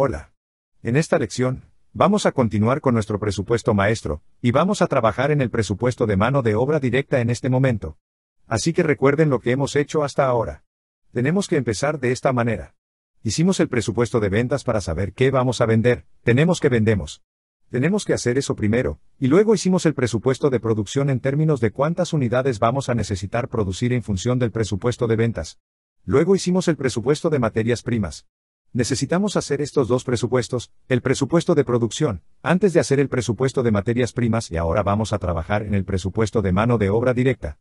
Hola. En esta lección, vamos a continuar con nuestro presupuesto maestro, y vamos a trabajar en el presupuesto de mano de obra directa en este momento. Así que recuerden lo que hemos hecho hasta ahora. Tenemos que empezar de esta manera. Hicimos el presupuesto de ventas para saber qué vamos a vender, tenemos que vendemos. Tenemos que hacer eso primero, y luego hicimos el presupuesto de producción en términos de cuántas unidades vamos a necesitar producir en función del presupuesto de ventas. Luego hicimos el presupuesto de materias primas. Necesitamos hacer estos dos presupuestos, el presupuesto de producción, antes de hacer el presupuesto de materias primas y ahora vamos a trabajar en el presupuesto de mano de obra directa.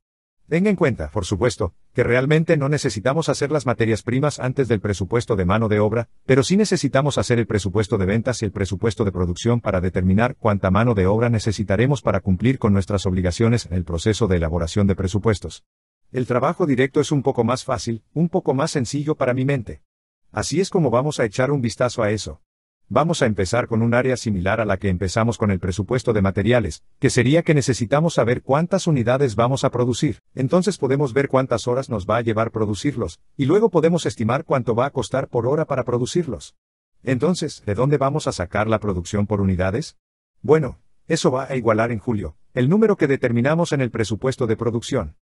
Tenga en cuenta, por supuesto, que realmente no necesitamos hacer las materias primas antes del presupuesto de mano de obra, pero sí necesitamos hacer el presupuesto de ventas y el presupuesto de producción para determinar cuánta mano de obra necesitaremos para cumplir con nuestras obligaciones en el proceso de elaboración de presupuestos. El trabajo directo es un poco más fácil, un poco más sencillo para mi mente. Así es como vamos a echar un vistazo a eso. Vamos a empezar con un área similar a la que empezamos con el presupuesto de materiales, que sería que necesitamos saber cuántas unidades vamos a producir, entonces podemos ver cuántas horas nos va a llevar producirlos, y luego podemos estimar cuánto va a costar por hora para producirlos. Entonces, ¿de dónde vamos a sacar la producción por unidades? Bueno, eso va a igualar en julio, el número que determinamos en el presupuesto de producción.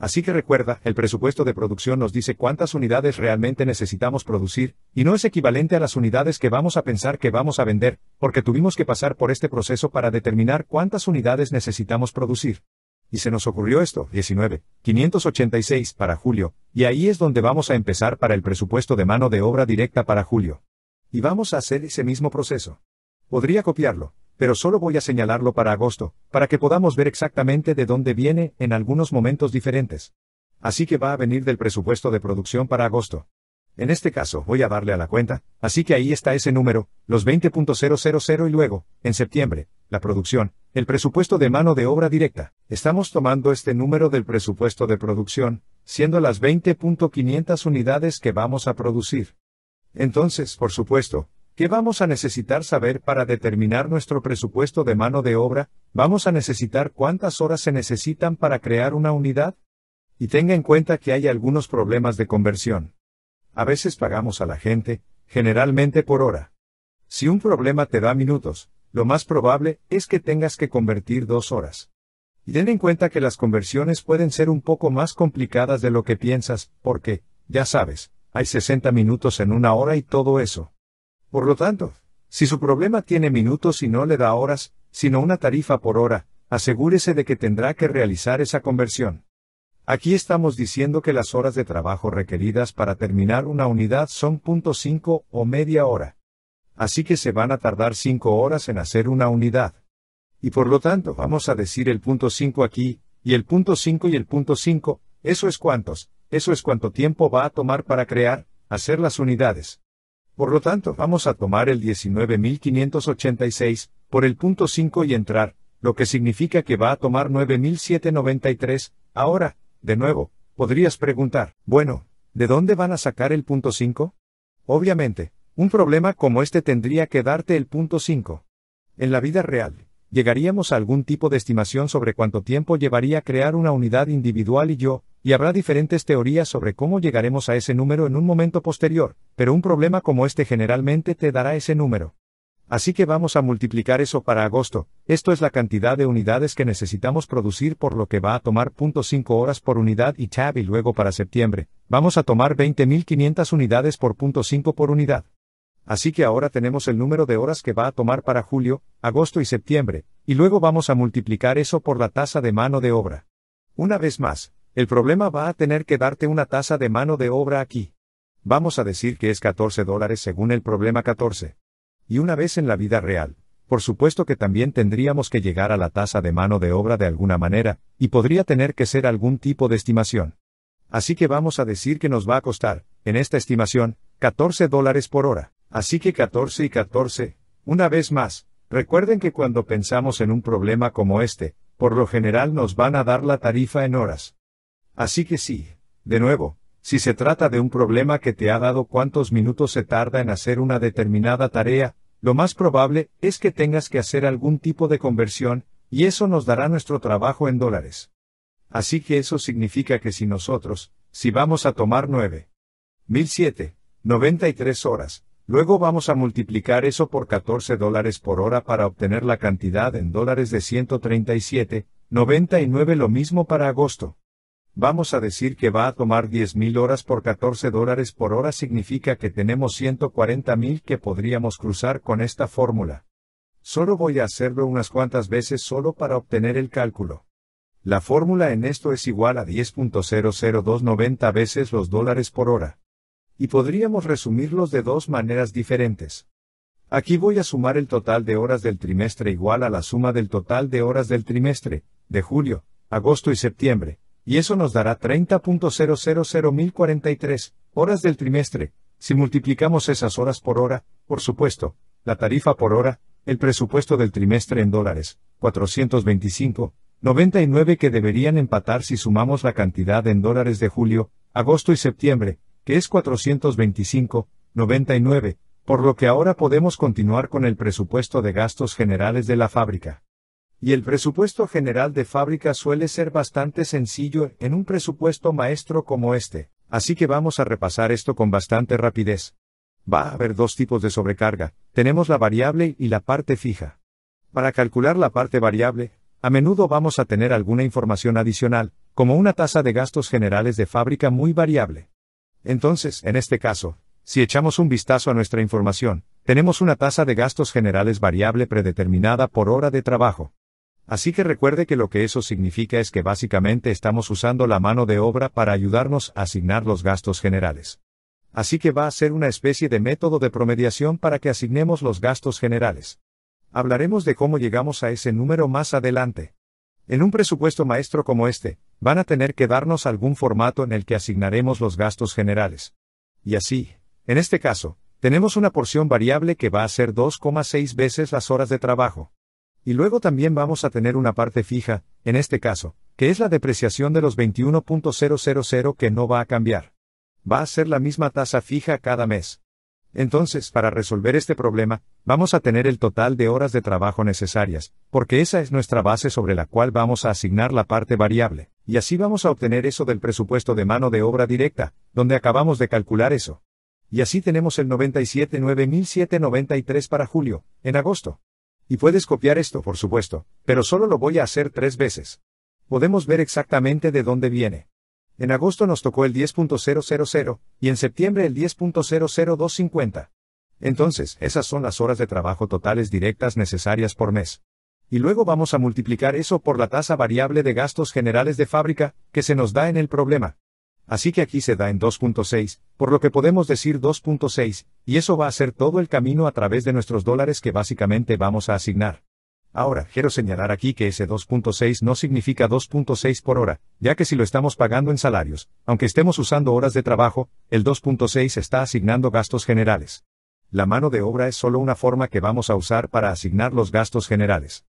Así que recuerda, el presupuesto de producción nos dice cuántas unidades realmente necesitamos producir, y no es equivalente a las unidades que vamos a pensar que vamos a vender, porque tuvimos que pasar por este proceso para determinar cuántas unidades necesitamos producir. Y se nos ocurrió esto, 19, para julio, y ahí es donde vamos a empezar para el presupuesto de mano de obra directa para julio. Y vamos a hacer ese mismo proceso. Podría copiarlo, pero solo voy a señalarlo para agosto, para que podamos ver exactamente de dónde viene en algunos momentos diferentes. Así que va a venir del presupuesto de producción para agosto. En este caso voy a darle a la cuenta, así que ahí está ese número, los 20.000 y luego, en septiembre, la producción, el presupuesto de mano de obra directa. Estamos tomando este número del presupuesto de producción, siendo las 20.500 unidades que vamos a producir. Entonces, por supuesto, ¿Qué vamos a necesitar saber para determinar nuestro presupuesto de mano de obra? ¿Vamos a necesitar cuántas horas se necesitan para crear una unidad? Y tenga en cuenta que hay algunos problemas de conversión. A veces pagamos a la gente, generalmente por hora. Si un problema te da minutos, lo más probable es que tengas que convertir dos horas. Y ten en cuenta que las conversiones pueden ser un poco más complicadas de lo que piensas, porque, ya sabes, hay 60 minutos en una hora y todo eso. Por lo tanto, si su problema tiene minutos y no le da horas, sino una tarifa por hora, asegúrese de que tendrá que realizar esa conversión. Aquí estamos diciendo que las horas de trabajo requeridas para terminar una unidad son .5 o media hora. Así que se van a tardar 5 horas en hacer una unidad. Y por lo tanto vamos a decir el punto 5 aquí, y el punto 5 y el punto 5, eso es cuántos, eso es cuánto tiempo va a tomar para crear, hacer las unidades. Por lo tanto, vamos a tomar el 19.586, por el punto 5 y entrar, lo que significa que va a tomar 9.793. Ahora, de nuevo, podrías preguntar, bueno, ¿de dónde van a sacar el punto 5? Obviamente, un problema como este tendría que darte el punto 5. En la vida real, llegaríamos a algún tipo de estimación sobre cuánto tiempo llevaría crear una unidad individual y yo, y habrá diferentes teorías sobre cómo llegaremos a ese número en un momento posterior, pero un problema como este generalmente te dará ese número. Así que vamos a multiplicar eso para agosto, esto es la cantidad de unidades que necesitamos producir por lo que va a tomar 0.5 horas por unidad y tab y luego para septiembre, vamos a tomar 20.500 unidades por 0.5 por unidad. Así que ahora tenemos el número de horas que va a tomar para julio, agosto y septiembre, y luego vamos a multiplicar eso por la tasa de mano de obra. Una vez más, el problema va a tener que darte una tasa de mano de obra aquí. Vamos a decir que es 14 dólares según el problema 14. Y una vez en la vida real, por supuesto que también tendríamos que llegar a la tasa de mano de obra de alguna manera, y podría tener que ser algún tipo de estimación. Así que vamos a decir que nos va a costar, en esta estimación, 14 dólares por hora. Así que 14 y 14, una vez más, recuerden que cuando pensamos en un problema como este, por lo general nos van a dar la tarifa en horas. Así que sí, de nuevo, si se trata de un problema que te ha dado cuántos minutos se tarda en hacer una determinada tarea, lo más probable es que tengas que hacer algún tipo de conversión, y eso nos dará nuestro trabajo en dólares. Así que eso significa que si nosotros, si vamos a tomar 9, 93 horas, luego vamos a multiplicar eso por 14 dólares por hora para obtener la cantidad en dólares de 137, 99 lo mismo para agosto. Vamos a decir que va a tomar 10.000 horas por 14 dólares por hora significa que tenemos 140.000 que podríamos cruzar con esta fórmula. Solo voy a hacerlo unas cuantas veces solo para obtener el cálculo. La fórmula en esto es igual a 10.00290 veces los dólares por hora. Y podríamos resumirlos de dos maneras diferentes. Aquí voy a sumar el total de horas del trimestre igual a la suma del total de horas del trimestre, de julio, agosto y septiembre, y eso nos dará 30.000043 horas del trimestre. Si multiplicamos esas horas por hora, por supuesto, la tarifa por hora, el presupuesto del trimestre en dólares, 425,99 que deberían empatar si sumamos la cantidad en dólares de julio, agosto y septiembre, que es 425,99, por lo que ahora podemos continuar con el presupuesto de gastos generales de la fábrica y el presupuesto general de fábrica suele ser bastante sencillo en un presupuesto maestro como este, así que vamos a repasar esto con bastante rapidez. Va a haber dos tipos de sobrecarga, tenemos la variable y la parte fija. Para calcular la parte variable, a menudo vamos a tener alguna información adicional, como una tasa de gastos generales de fábrica muy variable. Entonces, en este caso, si echamos un vistazo a nuestra información, tenemos una tasa de gastos generales variable predeterminada por hora de trabajo. Así que recuerde que lo que eso significa es que básicamente estamos usando la mano de obra para ayudarnos a asignar los gastos generales. Así que va a ser una especie de método de promediación para que asignemos los gastos generales. Hablaremos de cómo llegamos a ese número más adelante. En un presupuesto maestro como este, van a tener que darnos algún formato en el que asignaremos los gastos generales. Y así, en este caso, tenemos una porción variable que va a ser 2,6 veces las horas de trabajo. Y luego también vamos a tener una parte fija, en este caso, que es la depreciación de los 21.000 que no va a cambiar. Va a ser la misma tasa fija cada mes. Entonces, para resolver este problema, vamos a tener el total de horas de trabajo necesarias, porque esa es nuestra base sobre la cual vamos a asignar la parte variable, y así vamos a obtener eso del presupuesto de mano de obra directa, donde acabamos de calcular eso. Y así tenemos el 97.9793 para julio, en agosto. Y puedes copiar esto, por supuesto, pero solo lo voy a hacer tres veces. Podemos ver exactamente de dónde viene. En agosto nos tocó el 10.000 y en septiembre el 10.00250. Entonces, esas son las horas de trabajo totales directas necesarias por mes. Y luego vamos a multiplicar eso por la tasa variable de gastos generales de fábrica, que se nos da en el problema así que aquí se da en 2.6, por lo que podemos decir 2.6, y eso va a ser todo el camino a través de nuestros dólares que básicamente vamos a asignar. Ahora, quiero señalar aquí que ese 2.6 no significa 2.6 por hora, ya que si lo estamos pagando en salarios, aunque estemos usando horas de trabajo, el 2.6 está asignando gastos generales. La mano de obra es solo una forma que vamos a usar para asignar los gastos generales.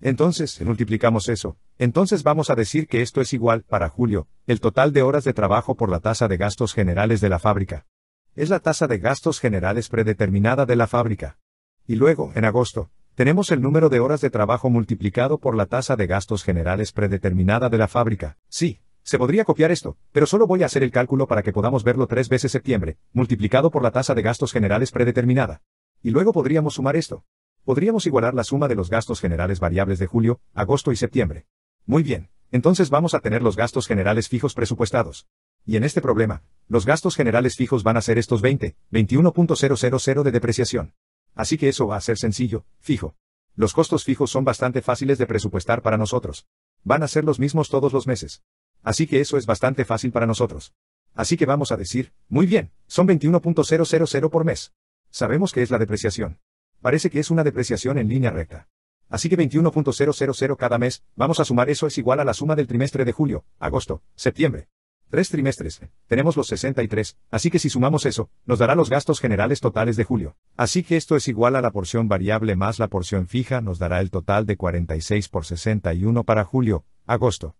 Entonces, multiplicamos eso, entonces vamos a decir que esto es igual, para julio, el total de horas de trabajo por la tasa de gastos generales de la fábrica. Es la tasa de gastos generales predeterminada de la fábrica. Y luego, en agosto, tenemos el número de horas de trabajo multiplicado por la tasa de gastos generales predeterminada de la fábrica. Sí, se podría copiar esto, pero solo voy a hacer el cálculo para que podamos verlo tres veces septiembre, multiplicado por la tasa de gastos generales predeterminada. Y luego podríamos sumar esto. Podríamos igualar la suma de los gastos generales variables de julio, agosto y septiembre. Muy bien, entonces vamos a tener los gastos generales fijos presupuestados. Y en este problema, los gastos generales fijos van a ser estos 20, 21.000 de depreciación. Así que eso va a ser sencillo, fijo. Los costos fijos son bastante fáciles de presupuestar para nosotros. Van a ser los mismos todos los meses. Así que eso es bastante fácil para nosotros. Así que vamos a decir, muy bien, son 21.000 por mes. Sabemos que es la depreciación parece que es una depreciación en línea recta. Así que 21.000 cada mes, vamos a sumar eso es igual a la suma del trimestre de julio, agosto, septiembre. Tres trimestres, tenemos los 63, así que si sumamos eso, nos dará los gastos generales totales de julio. Así que esto es igual a la porción variable más la porción fija, nos dará el total de 46 por 61 para julio, agosto.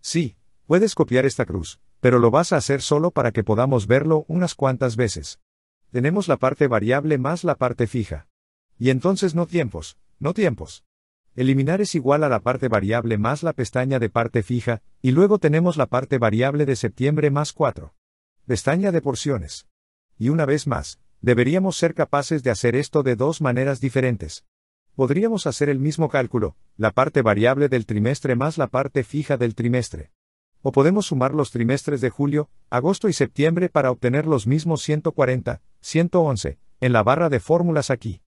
Sí, puedes copiar esta cruz, pero lo vas a hacer solo para que podamos verlo unas cuantas veces. Tenemos la parte variable más la parte fija. Y entonces no tiempos, no tiempos. Eliminar es igual a la parte variable más la pestaña de parte fija, y luego tenemos la parte variable de septiembre más 4. Pestaña de porciones. Y una vez más, deberíamos ser capaces de hacer esto de dos maneras diferentes. Podríamos hacer el mismo cálculo, la parte variable del trimestre más la parte fija del trimestre. O podemos sumar los trimestres de julio, agosto y septiembre para obtener los mismos 140, 111, en la barra de fórmulas aquí.